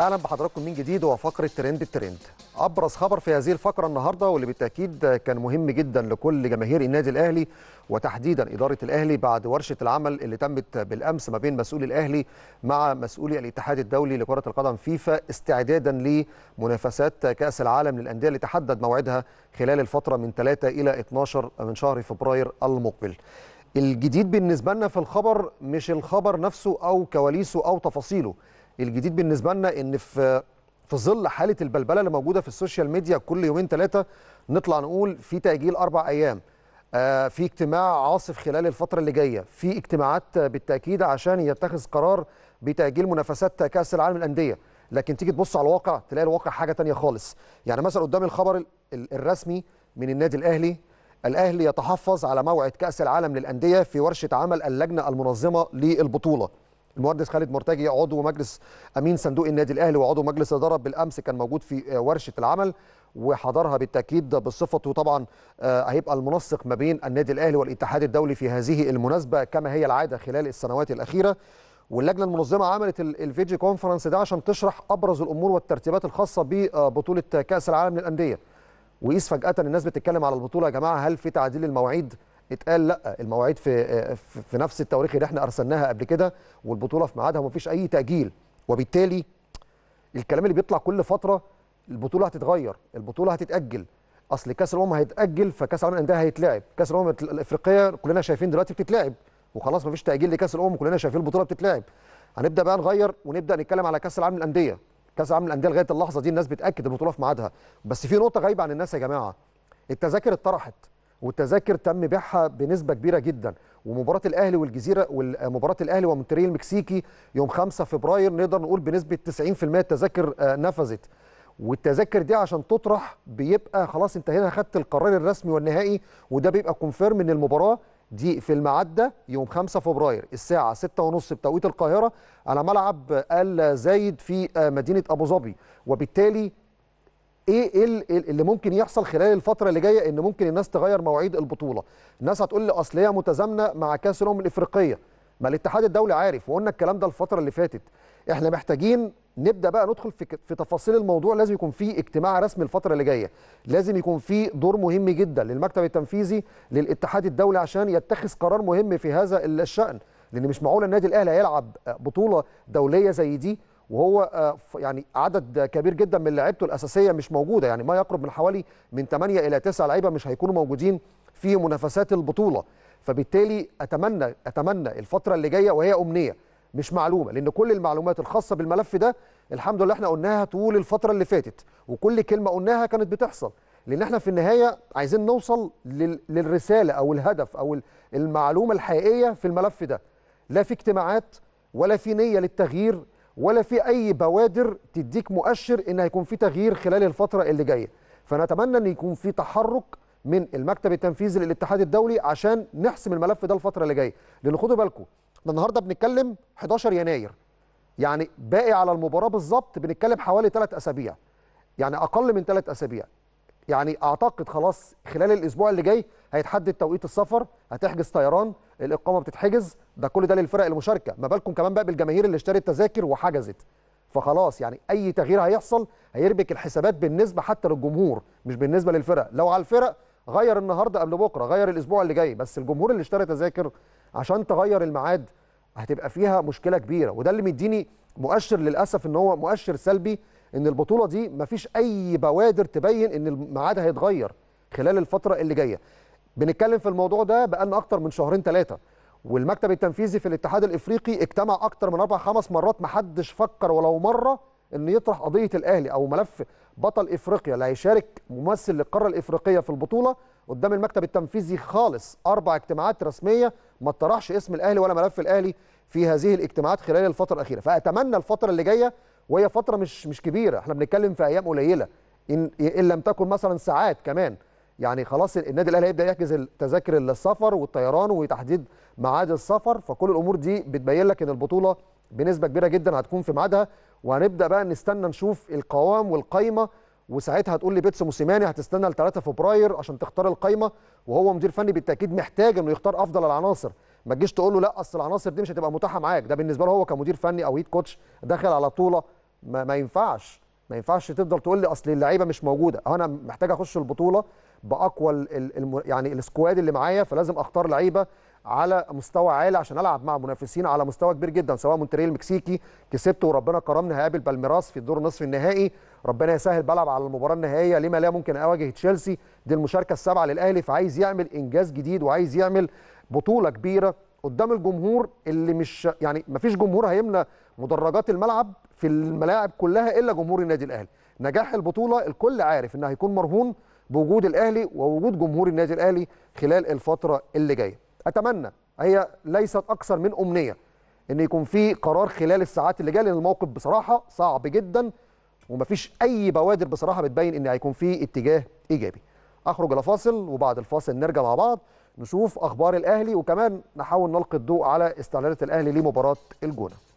اهلا بحضراتكم من جديد وفقره ترند الترند ابرز خبر في هذه الفقره النهارده واللي بالتاكيد كان مهم جدا لكل جماهير النادي الاهلي وتحديدا اداره الاهلي بعد ورشه العمل اللي تمت بالامس ما بين مسؤولي الاهلي مع مسؤولي الاتحاد الدولي لكره القدم فيفا استعدادا لمنافسات كاس العالم للانديه اللي تحدد موعدها خلال الفتره من 3 الى 12 من شهر فبراير المقبل الجديد بالنسبه لنا في الخبر مش الخبر نفسه او كواليسه او تفاصيله الجديد بالنسبه لنا ان في في ظل حاله البلبله اللي موجوده في السوشيال ميديا كل يومين ثلاثه نطلع نقول في تاجيل اربع ايام آه، في اجتماع عاصف خلال الفتره اللي جايه في اجتماعات بالتاكيد عشان يتخذ قرار بتاجيل منافسات كاس العالم للانديه لكن تيجي تبص على الواقع تلاقي الواقع حاجه تانية خالص يعني مثلا قدام الخبر الرسمي من النادي الاهلي الاهلي يتحفظ على موعد كاس العالم للانديه في ورشه عمل اللجنه المنظمه للبطوله المهندس خالد مرتجي عضو مجلس امين صندوق النادي الاهلي وعضو مجلس اداره بالامس كان موجود في آه، ورشه العمل وحضرها بالتاكيد بصفته طبعا آه، هيبقى المنسق ما بين النادي الاهلي والاتحاد الدولي في هذه المناسبه كما هي العاده خلال السنوات الاخيره واللجنه المنظمه عملت الفيديو كونفرنس ده عشان تشرح ابرز الامور والترتيبات الخاصه ببطوله آه، كاس العالم للانديه وقيس فجاه الناس بتتكلم على البطوله يا جماعه هل في تعديل المواعيد اتقال لا المواعيد في في نفس التواريخ اللي احنا ارسلناها قبل كده والبطوله في ميعادها ومفيش اي تاجيل وبالتالي الكلام اللي بيطلع كل فتره البطوله هتتغير البطوله هتتاجل اصل كاس الامم هيتاجل فكاس العالم للانديه هيتلعب كاس الامم الافريقيه كلنا شايفين دلوقتي بتتلعب وخلاص مفيش تاجيل لكاس الامم كلنا شايفين البطوله بتتلعب هنبدا بقى نغير ونبدا نتكلم على كاس العالم للانديه كاس العالم للانديه لغايه اللحظه دي الناس بتاكد البطوله في ميعادها بس في نقطه غايبه عن الناس يا جماعه التذاكر اتطرحت والتذاكر تم بيعها بنسبه كبيره جدا ومباراه الاهلي والجزيره ومباراه الاهلي ومونتريال المكسيكي يوم 5 فبراير نقدر نقول بنسبه 90% التذاكر آه، نفذت والتذاكر دي عشان تطرح بيبقى خلاص انت هنا خدت القرار الرسمي والنهائي وده بيبقى كونفيرم ان المباراه دي في المعدة يوم 5 فبراير الساعة 6:30 بتوقيت القاهرة على ملعب آل زايد في آه، مدينة أبو ظبي وبالتالي ايه, إيه, ايه اللي ممكن يحصل خلال الفتره اللي جايه ان ممكن الناس تغير مواعيد البطوله الناس هتقول لي اصل هي متزامنه مع كاس الامم الافريقيه ما الاتحاد الدولي عارف وقلنا الكلام ده الفتره اللي فاتت احنا محتاجين نبدا بقى ندخل في في تفاصيل الموضوع لازم يكون في اجتماع رسمي الفتره اللي جايه لازم يكون في دور مهم جدا للمكتب التنفيذي للاتحاد الدولي عشان يتخذ قرار مهم في هذا الشان لان مش معقول النادي الاهلي هيلعب بطوله دوليه زي دي وهو آه، يعني عدد كبير جدا من لعيبته الاساسيه مش موجوده يعني ما يقرب من حوالي من 8 الى 9 لعيبه مش هيكونوا موجودين في منافسات البطوله فبالتالي اتمنى اتمنى الفتره اللي جايه وهي امنيه مش معلومه لان كل المعلومات الخاصه بالملف ده الحمد لله احنا قلناها طول الفتره اللي فاتت وكل كلمه قلناها كانت بتحصل لان احنا في النهايه عايزين نوصل للرساله او الهدف او المعلومه الحقيقيه في الملف ده لا في اجتماعات ولا في نيه للتغيير ولا في اي بوادر تديك مؤشر ان هيكون في تغيير خلال الفتره اللي جايه فنتمنى ان يكون في تحرك من المكتب التنفيذي للاتحاد الدولي عشان نحسم الملف ده الفتره اللي جايه لان خدوا بالكم ده النهارده بنتكلم 11 يناير يعني باقي على المباراه بالظبط بنتكلم حوالي 3 اسابيع يعني اقل من 3 اسابيع يعني اعتقد خلاص خلال الاسبوع اللي جاي هيتحدد توقيت السفر هتحجز طيران الاقامه بتتحجز ده كل ده للفرق المشاركه ما بالكم كمان بقى بالجماهير اللي اشترت تذاكر وحجزت فخلاص يعني اي تغيير هيحصل هيربك الحسابات بالنسبه حتى للجمهور مش بالنسبه للفرق لو على الفرق غير النهارده قبل بكره غير الاسبوع اللي جاي بس الجمهور اللي اشترى تذاكر عشان تغير الميعاد هتبقى فيها مشكله كبيره وده اللي مديني مؤشر للاسف ان هو مؤشر سلبي ان البطوله دي مفيش اي بوادر تبين ان الميعاد هيتغير خلال الفتره اللي جايه بنتكلم في الموضوع ده بقالنا اكتر من شهرين ثلاثه والمكتب التنفيذي في الاتحاد الافريقي اجتمع اكتر من اربع خمس مرات ما حدش فكر ولو مره انه يطرح قضيه الاهلي او ملف بطل افريقيا اللي هيشارك ممثل للقاره الافريقيه في البطوله قدام المكتب التنفيذي خالص اربع اجتماعات رسميه ما طرحش اسم الاهلي ولا ملف الاهلي في هذه الاجتماعات خلال الفتره الاخيره فاتمنى الفتره اللي جايه وهي فتره مش مش كبيره احنا بنتكلم في ايام قليله ان ان لم تكن مثلا ساعات كمان يعني خلاص النادي الاهلي هيبدا يحجز التذاكر للسفر والطيران وتحديد ميعاد السفر فكل الامور دي بتبين لك ان البطوله بنسبه كبيره جدا هتكون في ميعادها وهنبدا بقى نستنى نشوف القوام والقايمه وساعتها هتقول لي بيتس موسيماني هتستنى ل 3 فبراير عشان تختار القايمه وهو مدير فني بالتاكيد محتاج انه يختار افضل العناصر ما تجيش تقول له لا اصل العناصر دي مش هتبقى متاحه معاك ده بالنسبه له هو كمدير فني او هيد كوتش داخل على طوله ما, ما ينفعش ما ينفعش تفضل تقول لي اصل اللعيبه مش موجوده انا محتاج اخش البطوله باقوى الـ الـ يعني السكواد اللي معايا فلازم اختار لعيبه على مستوى عالي عشان العب مع منافسين على مستوى كبير جدا سواء مونتريال المكسيكي كسبت وربنا كرمني هقابل بالميراس في الدور نصف النهائي ربنا يسهل بلعب على المباراه النهائيه لما لا ممكن اواجه تشيلسي دي المشاركه السابعه للاهلي فعايز يعمل انجاز جديد وعايز يعمل بطوله كبيره قدام الجمهور اللي مش يعني ما فيش جمهور هيملى مدرجات الملعب في الملاعب كلها الا جمهور النادي الاهلي نجاح البطوله الكل عارف انها هيكون مرهون بوجود الاهلي ووجود جمهور النادي الاهلي خلال الفتره اللي جايه اتمنى هي ليست اكثر من امنيه ان يكون في قرار خلال الساعات اللي جايه لان الموقف بصراحه صعب جدا ومفيش اي بوادر بصراحه بتبين ان هيكون في اتجاه ايجابي اخرج الى فاصل وبعد الفاصل نرجع مع بعض نشوف اخبار الاهلي وكمان نحاول نلقي الضوء على استعدادات الاهلي لمباراه الجونه